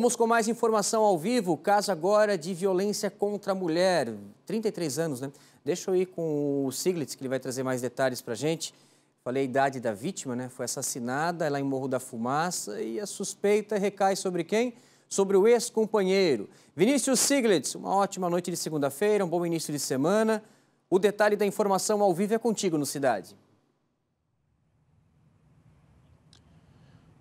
Vamos com mais informação ao vivo. Caso agora de violência contra a mulher. 33 anos, né? Deixa eu ir com o Siglitz, que ele vai trazer mais detalhes para gente. Falei a idade da vítima, né? Foi assassinada lá em Morro da Fumaça e a suspeita recai sobre quem? Sobre o ex-companheiro. Vinícius Siglitz, uma ótima noite de segunda-feira, um bom início de semana. O detalhe da informação ao vivo é contigo no Cidade.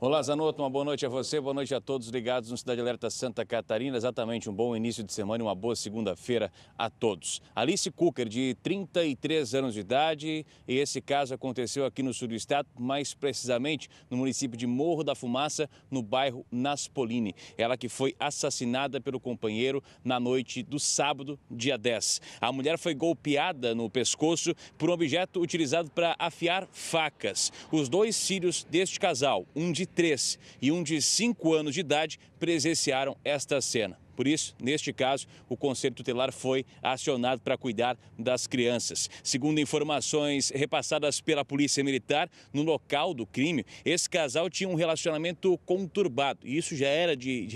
Olá, Zanotto, uma boa noite a você, boa noite a todos ligados no Cidade Alerta Santa Catarina. Exatamente um bom início de semana e uma boa segunda-feira a todos. Alice Cooker, de 33 anos de idade, e esse caso aconteceu aqui no sul do estado, mais precisamente no município de Morro da Fumaça, no bairro Naspolini. Ela que foi assassinada pelo companheiro na noite do sábado, dia 10. A mulher foi golpeada no pescoço por um objeto utilizado para afiar facas. Os dois filhos deste casal, um de três e um de cinco anos de idade presenciaram esta cena. Por isso, neste caso, o Conselho Tutelar foi acionado para cuidar das crianças. Segundo informações repassadas pela Polícia Militar, no local do crime, esse casal tinha um relacionamento conturbado. E isso já era de, de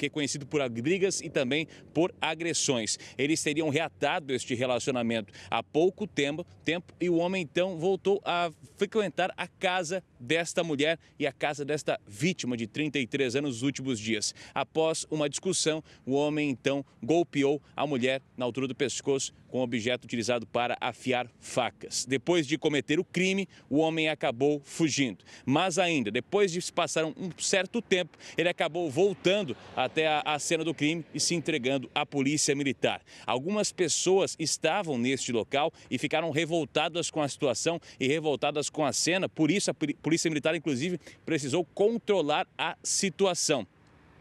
reconhecido por brigas e também por agressões. Eles teriam reatado este relacionamento há pouco tempo, tempo e o homem então voltou a frequentar a casa desta mulher e a casa desta vítima de 33 anos nos últimos dias. Após uma discussão, então, o homem então golpeou a mulher na altura do pescoço com objeto utilizado para afiar facas. Depois de cometer o crime, o homem acabou fugindo. Mas ainda, depois de se passar um certo tempo, ele acabou voltando até a cena do crime e se entregando à polícia militar. Algumas pessoas estavam neste local e ficaram revoltadas com a situação e revoltadas com a cena, por isso a polícia militar, inclusive, precisou controlar a situação.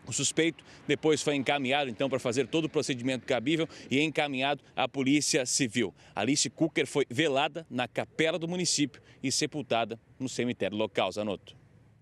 O suspeito depois foi encaminhado, então, para fazer todo o procedimento cabível e encaminhado à Polícia Civil. Alice Cooker foi velada na capela do município e sepultada no cemitério local, Zanotto.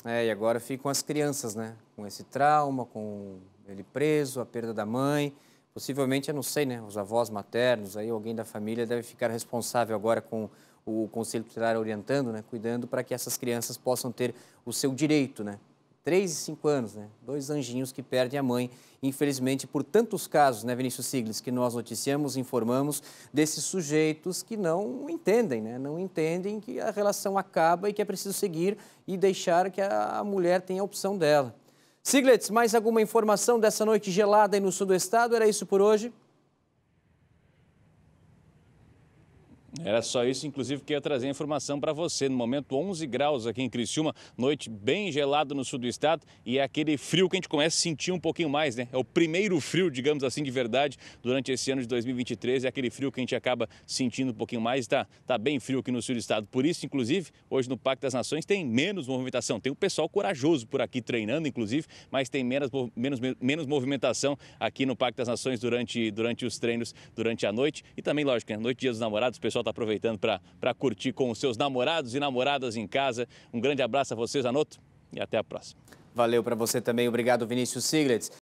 É, e agora ficam as crianças, né? Com esse trauma, com ele preso, a perda da mãe. Possivelmente, eu não sei, né? Os avós maternos, aí alguém da família deve ficar responsável agora com o Conselho Tutelar orientando, né? Cuidando para que essas crianças possam ter o seu direito, né? 3 e 5 anos, né? Dois anjinhos que perdem a mãe, infelizmente, por tantos casos, né, Vinícius Sigles, que nós noticiamos, informamos, desses sujeitos que não entendem, né? Não entendem que a relação acaba e que é preciso seguir e deixar que a mulher tenha a opção dela. Siglets, mais alguma informação dessa noite gelada aí no sul do estado? Era isso por hoje? Era só isso, inclusive, que eu ia trazer informação para você. No momento, 11 graus aqui em Criciúma, noite bem gelada no sul do estado e é aquele frio que a gente começa a sentir um pouquinho mais, né? É o primeiro frio, digamos assim, de verdade, durante esse ano de 2023. É aquele frio que a gente acaba sentindo um pouquinho mais. Está tá bem frio aqui no sul do estado. Por isso, inclusive, hoje no Pacto das Nações tem menos movimentação. Tem um pessoal corajoso por aqui treinando, inclusive, mas tem menos, menos, menos movimentação aqui no Pacto das Nações durante, durante os treinos, durante a noite. E também, lógico, né? noite Dia dos Namorados, o pessoal está aproveitando para curtir com os seus namorados e namoradas em casa. Um grande abraço a vocês, Anoto, e até a próxima. Valeu para você também. Obrigado, Vinícius Siglets.